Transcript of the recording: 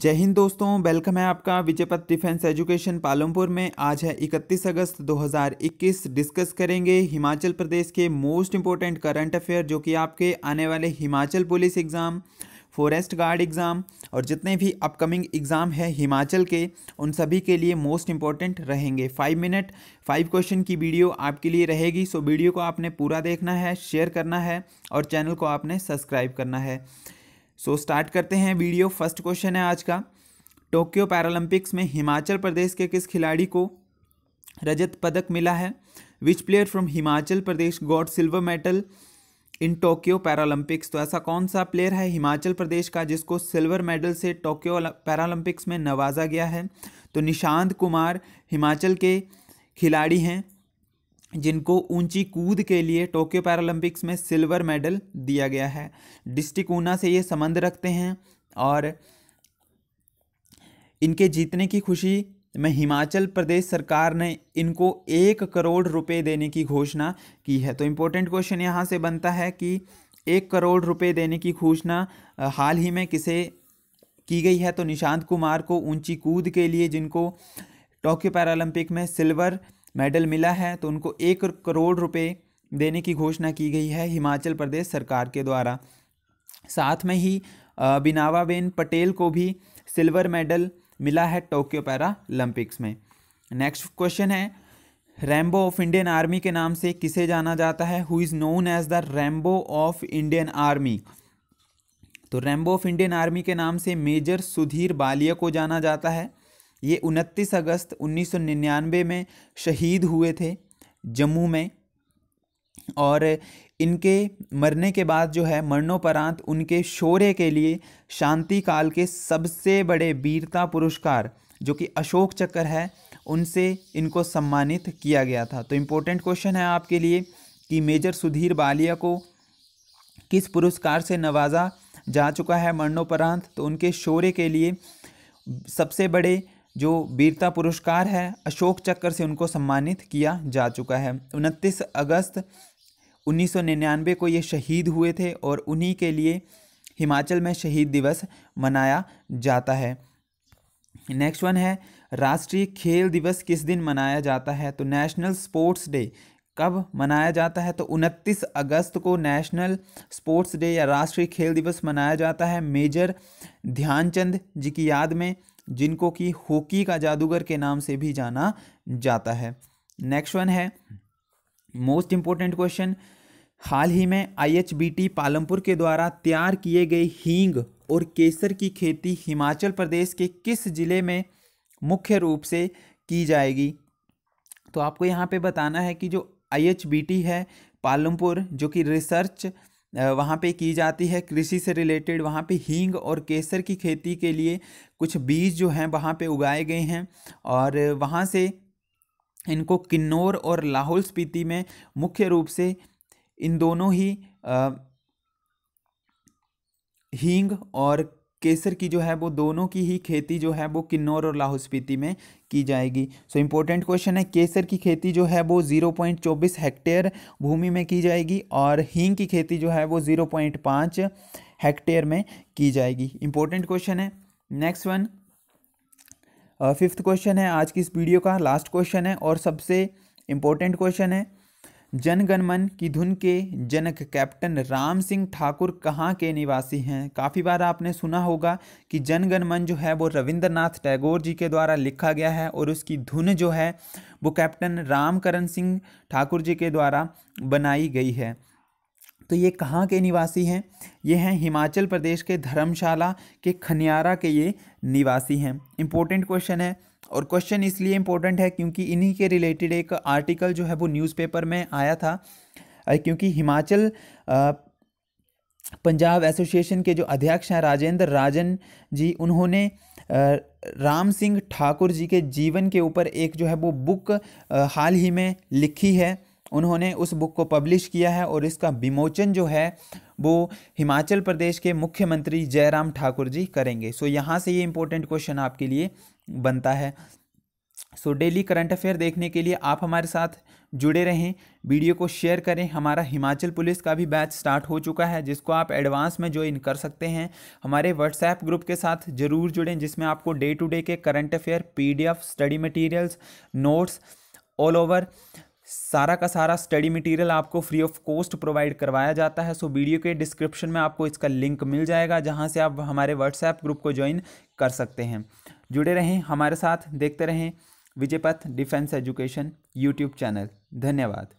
जय हिंद दोस्तों वेलकम है आपका विजयपत डिफेंस एजुकेशन पालमपुर में आज है 31 अगस्त 2021 डिस्कस करेंगे हिमाचल प्रदेश के मोस्ट इम्पोर्टेंट करंट अफेयर जो कि आपके आने वाले Himachal police exam forest guard exam और जितने भी अपकमिंग एग्ज़ाम है हिमाचल के उन सभी के लिए मोस्ट इंपॉर्टेंट रहेंगे फाइव मिनट फाइव क्वेश्चन की वीडियो आपके लिए रहेगी सो वीडियो को आपने पूरा देखना है शेयर करना है और चैनल को आपने सब्सक्राइब करना है सो so, स्टार्ट करते हैं वीडियो फर्स्ट क्वेश्चन है आज का टोक्यो पैरालंपिक्स में हिमाचल प्रदेश के किस खिलाड़ी को रजत पदक मिला है which player from Himachal Pradesh got silver medal in Tokyo Paralympics तो ऐसा कौन सा प्लेयर है हिमाचल प्रदेश का जिसको सिल्वर मेडल से टोक्यो पैरालंपिक्स में नवाजा गया है तो निशांत कुमार हिमाचल के खिलाड़ी हैं जिनको ऊंची कूद के लिए टोक्यो पैरालंपिक्स में सिल्वर मेडल दिया गया है डिस्ट्रिक्ट ऊना से ये संबंध रखते हैं और इनके जीतने की खुशी में हिमाचल प्रदेश सरकार ने इनको एक करोड़ रुपए देने की घोषणा की है तो इम्पोर्टेंट क्वेश्चन यहाँ से बनता है कि एक करोड़ रुपए देने की घोषणा हाल ही में किसे की गई है तो निशांत कुमार को ऊंची कूद के लिए जिनको टोक्यो पैरालंपिक में सिल्वर मेडल मिला है तो उनको एक करोड़ रुपये देने की घोषणा की गई है हिमाचल प्रदेश सरकार के द्वारा साथ में ही बिनावाबेन पटेल को भी सिल्वर मेडल मिला है टोक्यो पैरा ओलंपिक्स में नेक्स्ट क्वेश्चन है रैम्बो ऑफ इंडियन आर्मी के नाम से किसे जाना जाता है who is known as the Rambo of Indian Army तो रैम्बो ऑफ इंडियन आर्मी के नाम से मेजर सुधीर बालिया को जाना जाता है ये 29 अगस्त 1999 में शहीद हुए थे जम्मू में और इनके मरने के बाद जो है मरणोपरांत उनके शौर्य के लिए शांति काल के सबसे बड़े वीरता पुरस्कार जो कि अशोक चक्र है उनसे इनको सम्मानित किया गया था तो इम्पोर्टेंट क्वेश्चन है आपके लिए कि मेजर सुधीर बालिया को किस पुरस्कार से नवाजा जा चुका है मरणोपरांत तो उनके शौर्य के लिए सबसे बड़े जो वीरता पुरस्कार है अशोक चक्र से उनको सम्मानित किया जा चुका है उनतीस अगस्त 1999 को ये शहीद हुए थे और उन्हीं के लिए हिमाचल में शहीद दिवस मनाया जाता है नेक्स्ट वन है राष्ट्रीय खेल दिवस किस दिन मनाया जाता है तो नेशनल स्पोर्ट्स डे कब मनाया जाता है तो 29 अगस्त को नेशनल स्पोर्ट्स डे या राष्ट्रीय खेल दिवस मनाया जाता है मेजर ध्यानचंद जी की याद में जिनको कि हॉकी का जादूगर के नाम से भी जाना जाता है नेक्स्ट वन है मोस्ट इम्पोर्टेंट क्वेश्चन हाल ही में आईएचबीटी पालमपुर के द्वारा तैयार किए गए हींग और केसर की खेती हिमाचल प्रदेश के किस ज़िले में मुख्य रूप से की जाएगी तो आपको यहाँ पे बताना है कि जो आईएचबीटी है पालमपुर जो कि रिसर्च वहाँ पे की जाती है कृषि से रिलेटेड वहाँ पे हींग और केसर की खेती के लिए कुछ बीज जो हैं वहाँ पे उगाए गए हैं और वहाँ से इनको किन्नौर और लाहौल स्पीति में मुख्य रूप से इन दोनों ही आ, हींग और केसर की जो है वो दोनों की ही खेती जो है वो किन्नौर और लाहौल स्पीति में की जाएगी सो इम्पोर्टेंट क्वेश्चन है केसर की खेती जो है वो 0.24 हेक्टेयर भूमि में की जाएगी और हींग की खेती जो है वो 0.5 हेक्टेयर में की जाएगी इम्पोर्टेंट क्वेश्चन है नेक्स्ट वन फिफ्थ क्वेश्चन है आज की इस वीडियो का लास्ट क्वेश्चन है और सबसे इम्पोर्टेंट क्वेश्चन है जनगणमन की धुन के जनक कैप्टन राम सिंह ठाकुर कहाँ के निवासी हैं काफ़ी बार आपने सुना होगा कि जनगणमन जो है वो रविंद्रनाथ टैगोर जी के द्वारा लिखा गया है और उसकी धुन जो है वो कैप्टन रामकरण सिंह ठाकुर जी के द्वारा बनाई गई है तो ये कहाँ के निवासी हैं ये हैं हिमाचल प्रदेश के धर्मशाला के खनियारा के ये निवासी हैं इम्पोर्टेंट क्वेश्चन है और क्वेश्चन इसलिए इम्पोर्टेंट है क्योंकि इन्हीं के रिलेटेड एक आर्टिकल जो है वो न्यूज़पेपर में आया था क्योंकि हिमाचल पंजाब एसोसिएशन के जो अध्यक्ष हैं राजेंद्र राजन जी उन्होंने राम सिंह ठाकुर जी के जीवन के ऊपर एक जो है वो बुक हाल ही में लिखी है उन्होंने उस बुक को पब्लिश किया है और इसका विमोचन जो है वो हिमाचल प्रदेश के मुख्यमंत्री जयराम ठाकुर जी करेंगे सो यहाँ से ये इम्पोर्टेंट क्वेश्चन आपके लिए बनता है सो डेली करंट अफेयर देखने के लिए आप हमारे साथ जुड़े रहें वीडियो को शेयर करें हमारा हिमाचल पुलिस का भी बैच स्टार्ट हो चुका है जिसको आप एडवांस में ज्वाइन कर सकते हैं हमारे व्हाट्सएप ग्रुप के साथ ज़रूर जुड़ें जिसमें आपको डे टू डे के current affair PDF study materials notes all over सारा का सारा स्टडी मटेरियल आपको फ्री ऑफ कॉस्ट प्रोवाइड करवाया जाता है सो वीडियो के डिस्क्रिप्शन में आपको इसका लिंक मिल जाएगा जहां से आप हमारे व्हाट्सएप ग्रुप को ज्वाइन कर सकते हैं जुड़े रहें हमारे साथ देखते रहें Vijaypath defence education YouTube channel धन्यवाद